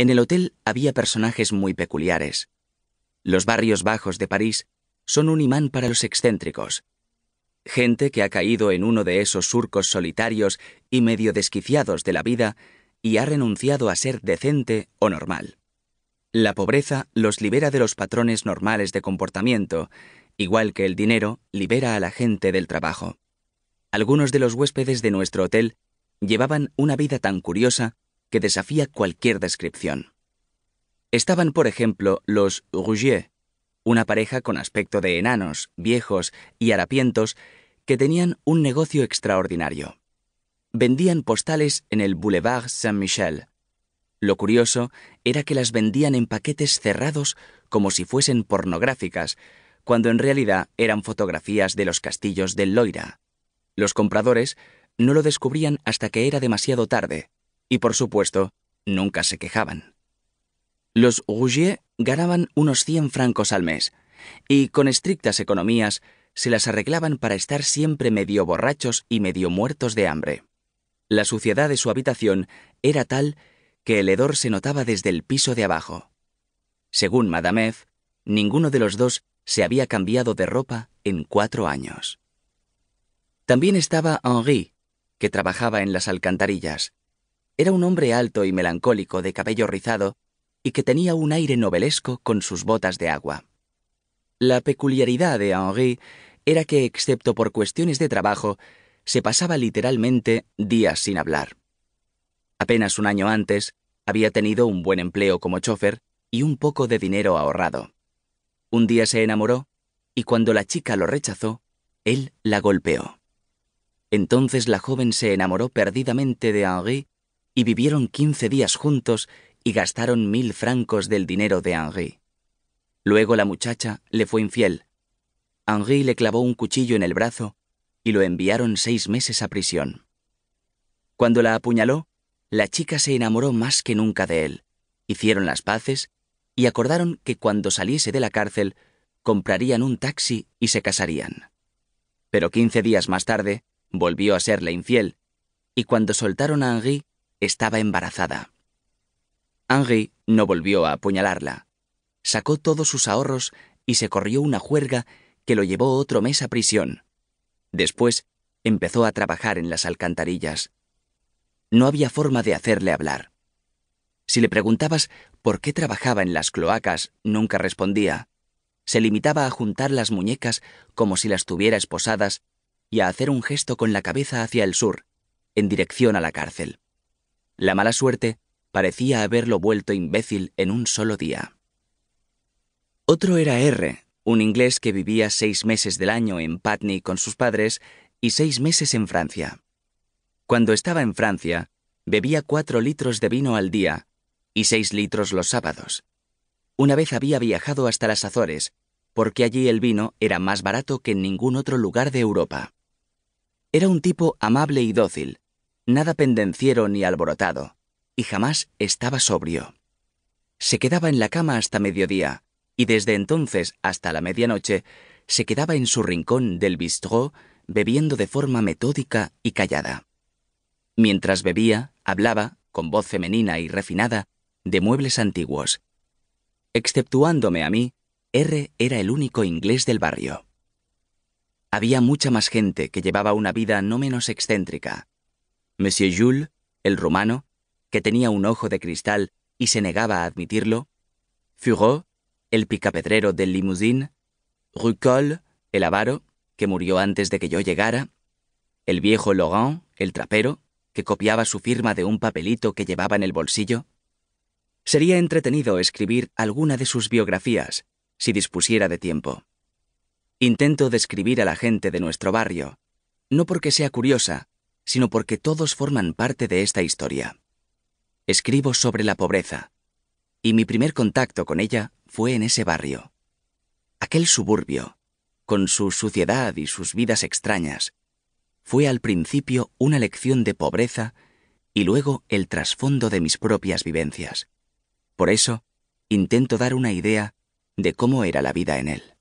En el hotel había personajes muy peculiares. Los barrios bajos de París son un imán para los excéntricos. Gente que ha caído en uno de esos surcos solitarios y medio desquiciados de la vida y ha renunciado a ser decente o normal. La pobreza los libera de los patrones normales de comportamiento, igual que el dinero libera a la gente del trabajo. Algunos de los huéspedes de nuestro hotel llevaban una vida tan curiosa que desafía cualquier descripción. Estaban, por ejemplo, los Rougier, una pareja con aspecto de enanos, viejos y harapientos que tenían un negocio extraordinario. Vendían postales en el Boulevard Saint-Michel. Lo curioso era que las vendían en paquetes cerrados como si fuesen pornográficas, cuando en realidad eran fotografías de los castillos del Loira. Los compradores no lo descubrían hasta que era demasiado tarde, y por supuesto, nunca se quejaban. Los Rougier ganaban unos 100 francos al mes, y con estrictas economías se las arreglaban para estar siempre medio borrachos y medio muertos de hambre. La suciedad de su habitación era tal que el hedor se notaba desde el piso de abajo. Según Madame ninguno de los dos se había cambiado de ropa en cuatro años. También estaba Henri, que trabajaba en las alcantarillas, era un hombre alto y melancólico de cabello rizado y que tenía un aire novelesco con sus botas de agua. La peculiaridad de Henri era que, excepto por cuestiones de trabajo, se pasaba literalmente días sin hablar. Apenas un año antes, había tenido un buen empleo como chofer y un poco de dinero ahorrado. Un día se enamoró y cuando la chica lo rechazó, él la golpeó. Entonces la joven se enamoró perdidamente de Henri y vivieron quince días juntos y gastaron mil francos del dinero de Henri. Luego la muchacha le fue infiel. Henri le clavó un cuchillo en el brazo y lo enviaron seis meses a prisión. Cuando la apuñaló, la chica se enamoró más que nunca de él, hicieron las paces y acordaron que cuando saliese de la cárcel comprarían un taxi y se casarían. Pero quince días más tarde volvió a serle infiel, y cuando soltaron a Henri estaba embarazada. Henry no volvió a apuñalarla. Sacó todos sus ahorros y se corrió una juerga que lo llevó otro mes a prisión. Después empezó a trabajar en las alcantarillas. No había forma de hacerle hablar. Si le preguntabas por qué trabajaba en las cloacas, nunca respondía. Se limitaba a juntar las muñecas como si las tuviera esposadas y a hacer un gesto con la cabeza hacia el sur, en dirección a la cárcel. La mala suerte parecía haberlo vuelto imbécil en un solo día. Otro era R, un inglés que vivía seis meses del año en Putney con sus padres y seis meses en Francia. Cuando estaba en Francia, bebía cuatro litros de vino al día y seis litros los sábados. Una vez había viajado hasta las Azores, porque allí el vino era más barato que en ningún otro lugar de Europa. Era un tipo amable y dócil, nada pendenciero ni alborotado, y jamás estaba sobrio. Se quedaba en la cama hasta mediodía, y desde entonces hasta la medianoche se quedaba en su rincón del bistrot bebiendo de forma metódica y callada. Mientras bebía, hablaba, con voz femenina y refinada, de muebles antiguos. Exceptuándome a mí, R era el único inglés del barrio. Había mucha más gente que llevaba una vida no menos excéntrica, Monsieur Jules, el romano, que tenía un ojo de cristal y se negaba a admitirlo, Furot, el picapedrero del Limousine, Rucol, el avaro, que murió antes de que yo llegara, el viejo Laurent, el trapero, que copiaba su firma de un papelito que llevaba en el bolsillo. Sería entretenido escribir alguna de sus biografías, si dispusiera de tiempo. Intento describir a la gente de nuestro barrio, no porque sea curiosa, sino porque todos forman parte de esta historia. Escribo sobre la pobreza. Y mi primer contacto con ella fue en ese barrio. Aquel suburbio, con su suciedad y sus vidas extrañas, fue al principio una lección de pobreza y luego el trasfondo de mis propias vivencias. Por eso, intento dar una idea de cómo era la vida en él.